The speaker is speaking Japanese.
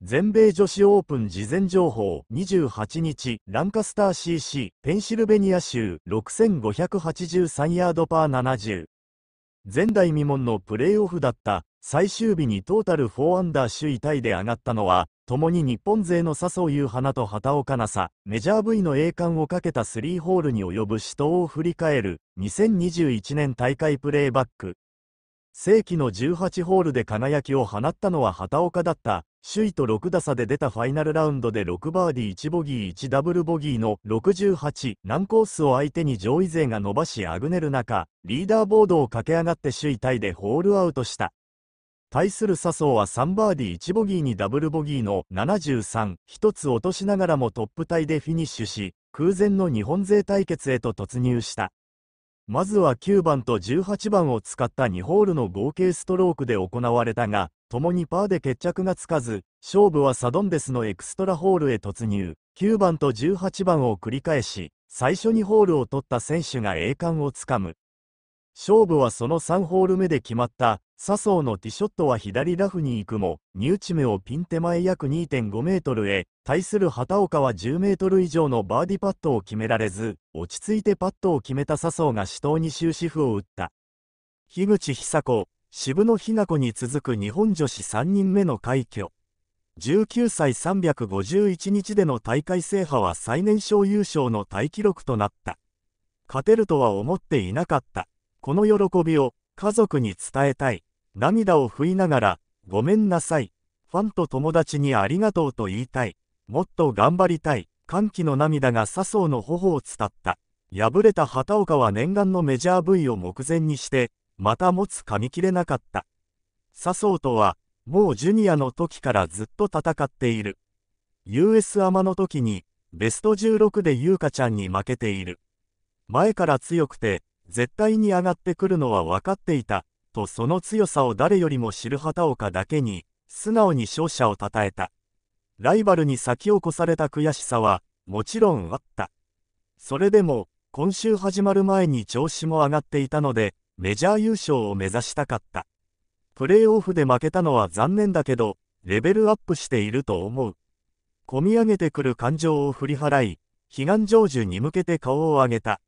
全米女子オープン事前情報28日、ランカスター CC、ペンシルベニア州6583ヤードパー70。前代未聞のプレーオフだった最終日にトータル4アンダー首位タイで上がったのは、共に日本勢の笹生優花と畑岡奈紗、メジャー V の栄冠をかけた3ホールに及ぶ死闘を振り返る2021年大会プレーバック。世紀の18ホールで輝きを放ったのは畑岡だった首位と6打差で出たファイナルラウンドで6バーディー1ボギー1ダブルボギーの68難コースを相手に上位勢が伸ばしあぐねる中、リーダーボードを駆け上がって首位タイでホールアウトした。対する笹生は3バーディー1ボギーにダブルボギーの73、1つ落としながらもトップタイでフィニッシュし、空前の日本勢対決へと突入した。まずは9番と18番を使った2ホールの合計ストロークで行われたが、共にパーで決着がつかず、勝負はサドンデスのエクストラホールへ突入。9番と18番を繰り返し、最初にホールを取った選手が栄冠をつかむ。勝負はその3ホール目で決まった。笹生のティショットは左ラフに行くも、ニューチメをピン手前約2.5メートルへ、対する畑岡は10メートル以上のバーディパットを決められず、落ち着いてパットを決めた笹生が死闘に終止符を打った。樋口久子、渋野日向子に続く日本女子3人目の快挙。19歳351日での大会制覇は最年少優勝の大記録となった。勝てるとは思っていなかった。この喜びを家族に伝えたい。涙を拭いながら、ごめんなさい。ファンと友達にありがとうと言いたい。もっと頑張りたい。歓喜の涙が笹生の頬を伝った。敗れた畑岡は念願のメジャー部位を目前にして、また持つ噛み切れなかった。笹生とは、もうジュニアの時からずっと戦っている。US アマの時に、ベスト16で優香ちゃんに負けている。前から強くて、絶対に上がってくるのは分かっていた。とその強さを誰よりも知る畑岡だけに、素直に勝者を称えた。ライバルに先を越された悔しさは、もちろんあった。それでも、今週始まる前に調子も上がっていたので、メジャー優勝を目指したかった。プレーオフで負けたのは残念だけど、レベルアップしていると思う。込み上げてくる感情を振り払い、悲願成就に向けて顔を上げた。